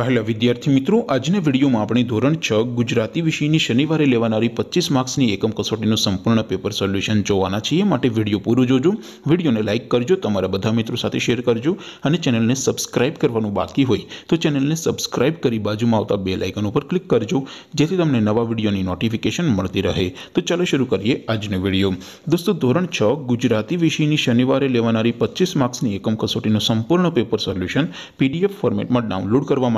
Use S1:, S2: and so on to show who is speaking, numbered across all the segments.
S1: ઓહલા વિદ્યાર્થી મિત્રો આજને વિડિયોમાં આપણે ધોરણ 6 ગુજરાતી વિષયની શનિવારે લેવાણારી 25 માર્ક્સની એકમ કસોટીનો સંપૂર્ણ પેપર સોલ્યુશન જોવાના છે માટે વિડિયો પૂરો જોજો વિડિયોને લાઈક કરજો તમારા બધા મિત્રો સાથે શેર કરજો અને ચેનલને સબ્સ્ક્રાઇબ કરવાનું બાકી હોય તો ચેનલને સબ્સ્ક્રાઇબ કરી बाजूમાં આવતા બેલ આઇકન ઉપર ક્લિક કરજો જેથી તમને નવા વિડિયોની નોટિફિકેશન મળતી રહે તો ચલો શરુ કરીએ આજને વિડિયો દોસ્તો ધોરણ 6 ગુજરાતી વિષયની શનિવારે લેવાણારી 25 માર્ક્સની એકમ કસોટીનો સંપૂર્ણ પેપર સોલ્યુશન પીડીએફ ફોર્મેટમાં ડાઉનલોડ કરવા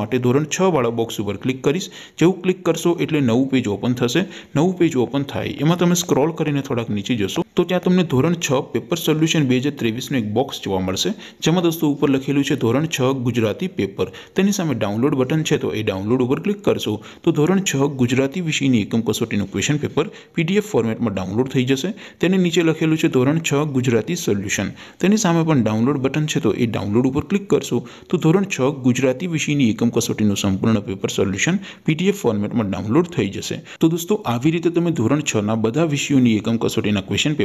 S1: માટે ધોરણ 6 વાળો બોક્સ ઉપર ક્લિક કરિસ જેઉ ક્લિક કરશો એટલે નવું પેજ ઓપન થશે નવું પેજ ઓપન થાય એમાં તમે સ્ક્રોલ કરીને થોડક નીચે જજો તો ત્યાં તમને ધોરણ 6 પેપર સોલ્યુશન 2023 નો એક બોક્સ જોવા મળશે જેમ આ દોસ્તો ઉપર લખેલું છે ધોરણ 6 ગુજરાતી પેપર તેની સામે ડાઉનલોડ બટન છે તો એ ડાઉનલોડ ઉપર ક્લિક કરશો તો ધોરણ 6 ગુજરાતી વિષયની એકમ કસોટીનું ક્વેશ્ચન પેપર પીડીએફ ફોર્મેટમાં ડાઉનલોડ થઈ જશે તેની નીચે લખેલું છે ધોરણ 6 ગુજરાતી સોલ્યુશન તેની સામે પણ ડાઉનલોડ બટન છે તો એ ડાઉનલોડ ઉપર ક્લિક કરશો તો ધોરણ 6 ગુજરાતી વિષયની એકમ કસોટીનું સંપૂર્ણ પેપર સોલ્યુશન પીડીએફ ફોર્મેટમાં ડાઉનલોડ થઈ જશે તો દોસ્તો આવી રીતે તમે ધોરણ 6 ના બધા વિષયોની એકમ કસોટીના ક્વેશ્ચન